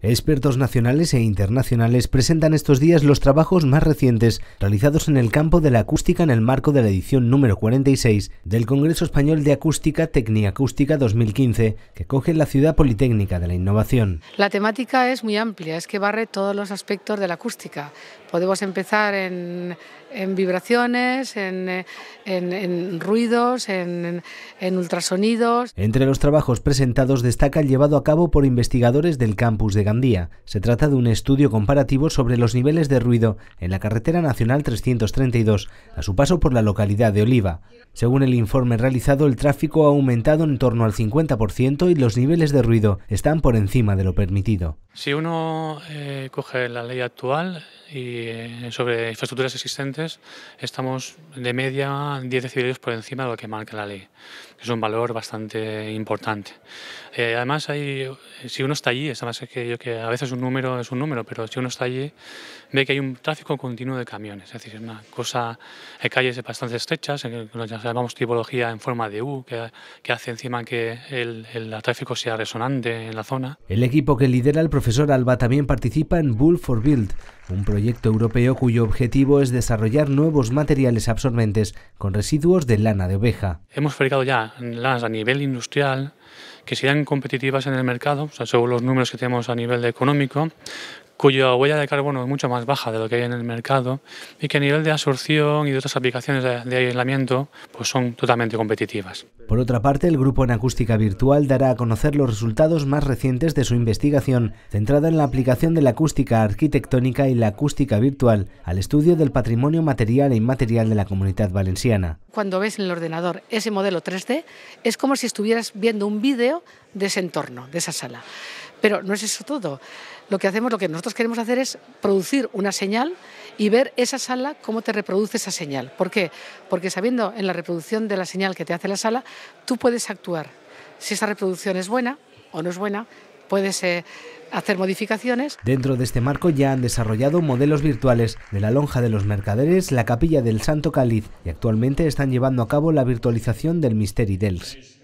Expertos nacionales e internacionales presentan estos días los trabajos más recientes realizados en el campo de la acústica en el marco de la edición número 46 del Congreso Español de Acústica Acústica 2015, que coge la ciudad politécnica de la innovación. La temática es muy amplia, es que barre todos los aspectos de la acústica. Podemos empezar en, vibraciones, en, en ruidos, en, ultrasonidos. Entre los trabajos presentados destaca el llevado a cabo por investigadores del campus de se trata de un estudio comparativo sobre los niveles de ruido en la carretera nacional 332 a su paso por la localidad de Oliva. Según el informe realizado, el tráfico ha aumentado en torno al 50% y los niveles de ruido están por encima de lo permitido. Si uno eh, coge la ley actual, y eh, sobre infraestructuras existentes estamos de media 10 decibelios por encima de lo que marca la ley. Es un valor bastante importante. Eh, además, si uno está allí, es más que, a veces un número es un número, pero si uno está allí, ve que hay un tráfico continuo de camiones. Es decir, es una cosa, hay calles bastante estrechas, en llamamos tipología en forma de U, que, hace encima que el tráfico sea resonante en la zona. El equipo que lidera el profesor Alba también participa en Bull for Build un proyecto europeo cuyo objetivo es desarrollar nuevos materiales absorbentes con residuos de lana de oveja. Hemos fabricado ya lanas a nivel industrial que serán competitivas en el mercado, según los números que tenemos a nivel económico, cuya huella de carbono es mucho más baja de lo que hay en el mercado y que a nivel de absorción y de otras aplicaciones de, aislamiento pues son totalmente competitivas. Por otra parte, el grupo en acústica virtual dará a conocer los resultados más recientes de su investigación, centrada en la aplicación de la acústica arquitectónica y la acústica virtual al estudio del patrimonio material e inmaterial de la comunidad valenciana. Cuando ves en el ordenador ese modelo 3D, es como si estuvieras viendo un vídeo de ese entorno, de esa sala. Pero no es eso todo. Lo que hacemos, lo que nosotros queremos hacer es producir una señal y ver esa sala cómo te reproduce esa señal. ¿Por qué? Porque sabiendo en la reproducción de la señal que te hace la sala, tú puedes actuar. Si esa reproducción es buena o no es buena, puedes eh, hacer modificaciones. Dentro de este marco ya han desarrollado modelos virtuales de la lonja de los mercaderes, la capilla del Santo Cáliz y actualmente están llevando a cabo la virtualización del Misteri dels.